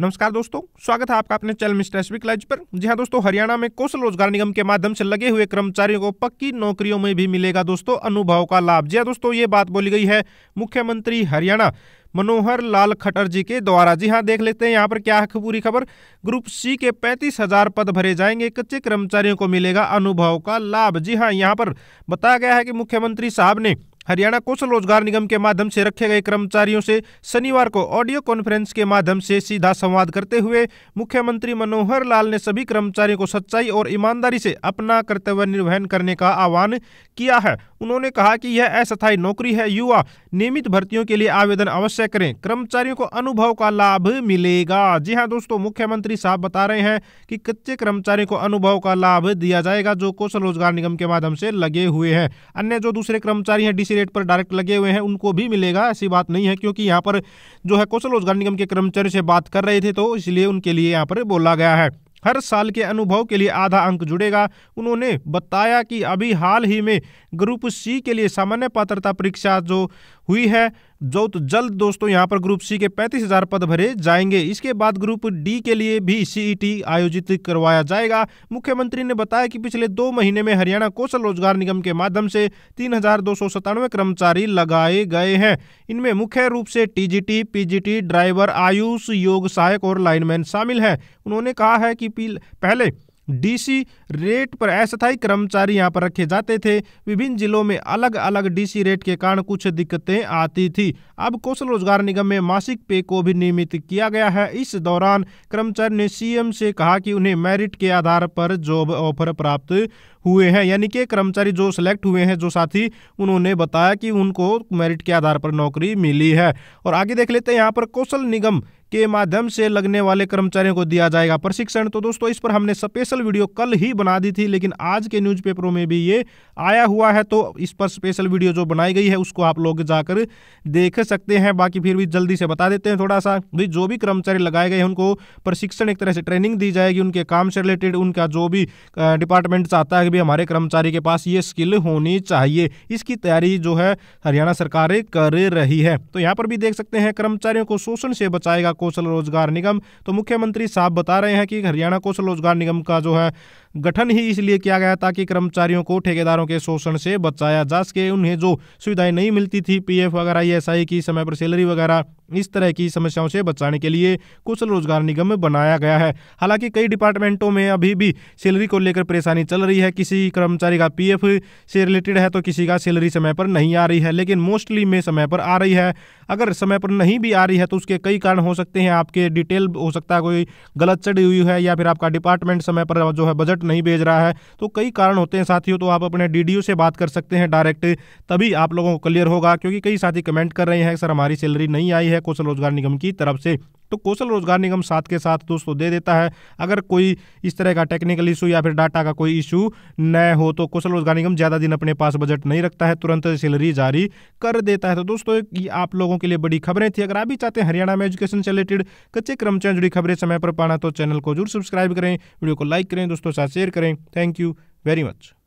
नमस्कार दोस्तों स्वागत है आपका अपने चैनल मिस्टर एसविक लाइज पर जी हाँ दोस्तों हरियाणा में कौशल रोजगार निगम के माध्यम से लगे हुए कर्मचारियों को पक्की नौकरियों में भी मिलेगा दोस्तों अनुभव का लाभ जी हाँ दोस्तों ये बात बोली गई है मुख्यमंत्री हरियाणा मनोहर लाल खट्टर जी के द्वारा जी हाँ देख लेते हैं यहाँ पर क्या है पूरी खबर ग्रुप सी के पैंतीस हजार पद भरे जाएंगे कच्चे कर्मचारियों को मिलेगा अनुभव का लाभ जी हाँ यहाँ पर बताया गया है कि मुख्यमंत्री साहब ने हरियाणा कौशल रोजगार निगम के माध्यम से रखे गए कर्मचारियों से शनिवार को ऑडियो कॉन्फ्रेंस के माध्यम से सीधा संवाद करते हुए मुख्यमंत्री मनोहर लाल ने सभी कर्मचारियों को सच्चाई और ईमानदारी से अपना कर्तव्य निर्वहन करने का आह्वान किया है उन्होंने कहा कि यह अस्थायी नौकरी है युवा नियमित भर्तियों के लिए आवेदन अवश्य करें कर्मचारियों को अनुभव का लाभ मिलेगा जी हाँ दोस्तों मुख्यमंत्री साहब बता रहे हैं कि कच्चे कर्मचारियों को अनुभव का लाभ दिया जाएगा जो कौशल रोजगार निगम के माध्यम से लगे हुए हैं अन्य जो दूसरे कर्मचारी हैं इसी रेट पर डायरेक्ट लगे हुए हैं उनको भी मिलेगा ऐसी बात नहीं है क्योंकि यहाँ पर जो है कौशल रोजगार निगम के कर्मचारी से बात कर रहे थे तो इसलिए उनके लिए यहाँ पर बोला गया है हर साल के अनुभव के लिए आधा अंक जुड़ेगा उन्होंने बताया कि अभी हाल ही में ग्रुप सी के लिए सामान्य पात्रता परीक्षा जो हुई है जो तो जल्द दोस्तों यहाँ पर ग्रुप सी के पैंतीस हजार पद भरे जाएंगे इसके बाद ग्रुप डी के लिए भी सीईटी e आयोजित करवाया जाएगा मुख्यमंत्री ने बताया कि पिछले दो महीने में हरियाणा कौशल रोजगार निगम के माध्यम से तीन कर्मचारी लगाए गए हैं इनमें मुख्य रूप से टीजीटी, पीजीटी, ड्राइवर आयुष योग सहायक और लाइनमैन शामिल हैं उन्होंने कहा है कि पहले डीसी रेट पर अस्थायी कर्मचारी यहाँ पर रखे जाते थे विभिन्न जिलों में अलग अलग डीसी रेट के कारण कुछ दिक्कतें आती थी अब कौशल रोजगार निगम में मासिक पे को भी नियमित किया गया है इस दौरान कर्मचारी ने सीएम से कहा कि उन्हें मेरिट के आधार पर जॉब ऑफर प्राप्त हुए हैं यानी कि कर्मचारी जो सिलेक्ट हुए हैं जो साथी उन्होंने बताया कि उनको मेरिट के आधार पर नौकरी मिली है और आगे देख लेते हैं यहाँ पर कौशल निगम के माध्यम से लगने वाले कर्मचारियों को दिया जाएगा प्रशिक्षण तो दोस्तों इस पर हमने स्पेशल वीडियो कल ही बना दी थी लेकिन आज के न्यूज़पेपरों में भी ये आया हुआ है तो इस पर स्पेशल वीडियो जो बनाई गई है उसको आप लोग जाकर देख सकते हैं बाकी फिर भी जल्दी से बता देते हैं थोड़ा सा भी जो भी कर्मचारी लगाए गए हैं उनको प्रशिक्षण एक तरह से ट्रेनिंग दी जाएगी उनके काम से रिलेटेड उनका जो भी डिपार्टमेंट चाहता है कि भी हमारे कर्मचारी के पास ये स्किल होनी चाहिए इसकी तैयारी जो है हरियाणा सरकार कर रही है तो यहाँ पर भी देख सकते हैं कर्मचारियों को शोषण से बचाएगा कौशल रोजगार निगम तो मुख्यमंत्री साहब बता रहे हैं कि हरियाणा कौशल रोजगार निगम का जो है गठन ही इसलिए किया गया ताकि कर्मचारियों को ठेकेदारों के शोषण से बचाया जा सके उन्हें जो सुविधाएं नहीं मिलती थी पीएफ वगैरह ईएसआई की समय पर सैलरी वगैरह इस तरह की समस्याओं से बचाने के लिए कुशल रोजगार निगम बनाया गया है हालांकि कई डिपार्टमेंटों में अभी भी सैलरी को लेकर परेशानी चल रही है किसी कर्मचारी का पीएफ से रिलेटेड है तो किसी का सैलरी समय पर नहीं आ रही है लेकिन मोस्टली में समय पर आ रही है अगर समय पर नहीं भी आ रही है तो उसके कई कारण हो सकते हैं आपके डिटेल हो सकता है कोई गलत चढ़ी हुई है या फिर आपका डिपार्टमेंट समय पर जो है बजट नहीं भेज रहा है तो कई कारण होते हैं साथियों तो आप अपने डी से बात कर सकते हैं डायरेक्ट तभी आप लोगों को क्लियर होगा क्योंकि कई साथी कमेंट कर रहे हैं सर हमारी सैलरी नहीं आई है कौशल रोजगार निगम की तरफ से तो कौशल रोजगार निगम साथ के साथ दोस्तों दे देता है अगर कोई इस तरह का टेक्निकल इशू या फिर डाटा का कोई इशू न हो तो कौशल रोजगार निगम ज़्यादा दिन अपने पास बजट नहीं रखता है तुरंत सैलरी जारी कर देता है तो दोस्तों ये आप लोगों के लिए बड़ी खबरें थी अगर आप भी चाहते हैं हरियाणा में एजुकेशन से रिलेटेड कच्चे कर्मचारी जुड़ी खबरें समय पर पाना तो चैनल को जरूर सब्सक्राइब करें वीडियो को लाइक करें दोस्तों साथ शेयर करें थैंक यू वेरी मच